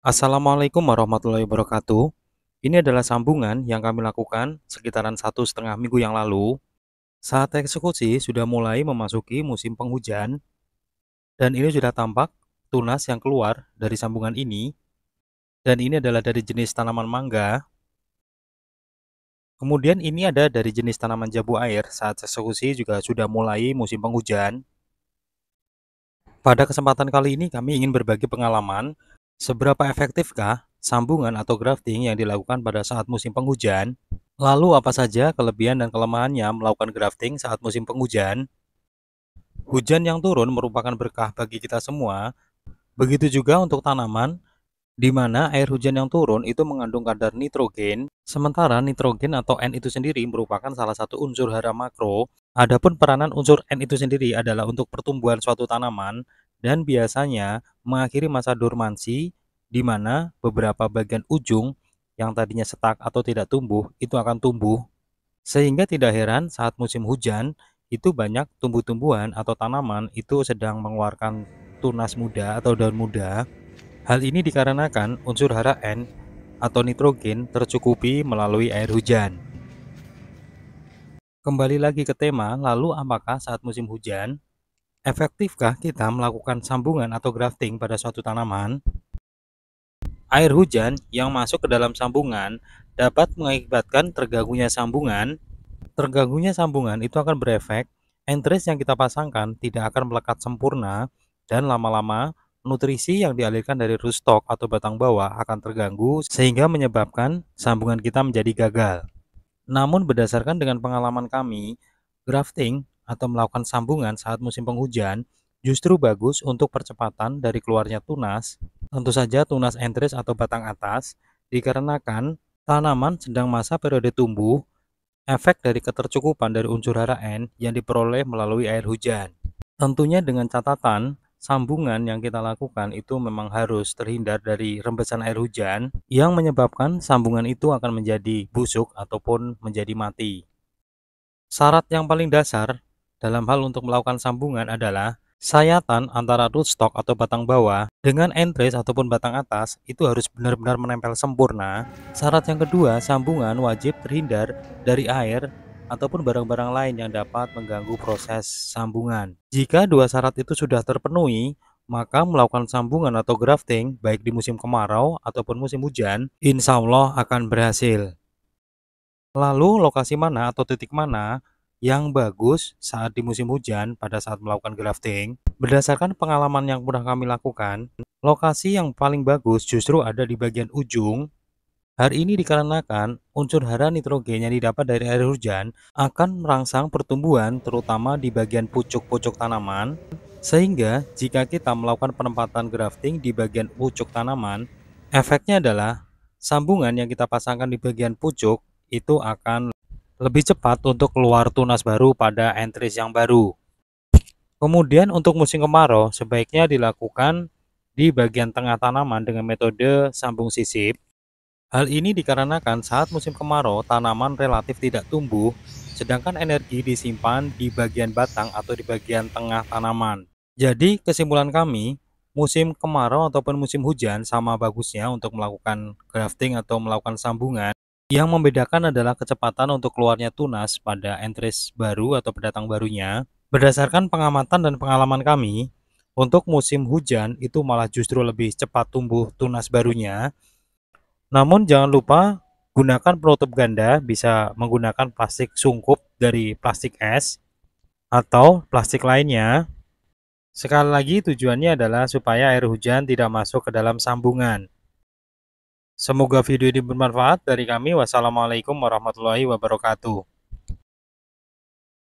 Assalamualaikum warahmatullahi wabarakatuh. Ini adalah sambungan yang kami lakukan sekitaran satu setengah minggu yang lalu. Saat eksekusi sudah mulai memasuki musim penghujan dan ini sudah tampak tunas yang keluar dari sambungan ini dan ini adalah dari jenis tanaman mangga. Kemudian ini ada dari jenis tanaman jambu air saat eksekusi juga sudah mulai musim penghujan. Pada kesempatan kali ini kami ingin berbagi pengalaman Seberapa efektifkah sambungan atau grafting yang dilakukan pada saat musim penghujan? Lalu apa saja kelebihan dan kelemahannya melakukan grafting saat musim penghujan? Hujan yang turun merupakan berkah bagi kita semua. Begitu juga untuk tanaman, di mana air hujan yang turun itu mengandung kadar nitrogen, sementara nitrogen atau N itu sendiri merupakan salah satu unsur hara makro. Adapun peranan unsur N itu sendiri adalah untuk pertumbuhan suatu tanaman, dan biasanya mengakhiri masa dormansi di mana beberapa bagian ujung yang tadinya setak atau tidak tumbuh itu akan tumbuh. Sehingga tidak heran saat musim hujan itu banyak tumbuh-tumbuhan atau tanaman itu sedang mengeluarkan tunas muda atau daun muda. Hal ini dikarenakan unsur hara N atau nitrogen tercukupi melalui air hujan. Kembali lagi ke tema, lalu apakah saat musim hujan Efektifkah kita melakukan sambungan atau grafting pada suatu tanaman? Air hujan yang masuk ke dalam sambungan dapat mengakibatkan terganggunya sambungan. Terganggunya sambungan itu akan berefek entres yang kita pasangkan tidak akan melekat sempurna dan lama-lama nutrisi yang dialirkan dari rootstock atau batang bawah akan terganggu sehingga menyebabkan sambungan kita menjadi gagal. Namun berdasarkan dengan pengalaman kami, grafting atau melakukan sambungan saat musim penghujan justru bagus untuk percepatan dari keluarnya tunas. Tentu saja tunas entris atau batang atas dikarenakan tanaman sedang masa periode tumbuh efek dari ketercukupan dari unsur hara N yang diperoleh melalui air hujan. Tentunya dengan catatan sambungan yang kita lakukan itu memang harus terhindar dari rembesan air hujan yang menyebabkan sambungan itu akan menjadi busuk ataupun menjadi mati. Syarat yang paling dasar dalam hal untuk melakukan sambungan adalah sayatan antara rootstock atau batang bawah dengan end ataupun batang atas itu harus benar-benar menempel sempurna. Syarat yang kedua, sambungan wajib terhindar dari air ataupun barang-barang lain yang dapat mengganggu proses sambungan. Jika dua syarat itu sudah terpenuhi, maka melakukan sambungan atau grafting baik di musim kemarau ataupun musim hujan, insya Allah akan berhasil. Lalu lokasi mana atau titik mana yang bagus saat di musim hujan pada saat melakukan grafting. Berdasarkan pengalaman yang pernah kami lakukan, lokasi yang paling bagus justru ada di bagian ujung. Hari ini dikarenakan unsur hara nitrogen yang didapat dari air hujan akan merangsang pertumbuhan terutama di bagian pucuk-pucuk tanaman. Sehingga jika kita melakukan penempatan grafting di bagian pucuk tanaman, efeknya adalah sambungan yang kita pasangkan di bagian pucuk itu akan lebih cepat untuk keluar tunas baru pada entries yang baru. Kemudian untuk musim kemarau sebaiknya dilakukan di bagian tengah tanaman dengan metode sambung sisip. Hal ini dikarenakan saat musim kemarau tanaman relatif tidak tumbuh, sedangkan energi disimpan di bagian batang atau di bagian tengah tanaman. Jadi kesimpulan kami, musim kemarau ataupun musim hujan sama bagusnya untuk melakukan grafting atau melakukan sambungan yang membedakan adalah kecepatan untuk keluarnya tunas pada entries baru atau pendatang barunya. Berdasarkan pengamatan dan pengalaman kami, untuk musim hujan itu malah justru lebih cepat tumbuh tunas barunya. Namun jangan lupa gunakan penutup ganda, bisa menggunakan plastik sungkup dari plastik es atau plastik lainnya. Sekali lagi tujuannya adalah supaya air hujan tidak masuk ke dalam sambungan. Semoga video ini bermanfaat dari kami. Wassalamualaikum warahmatullahi wabarakatuh.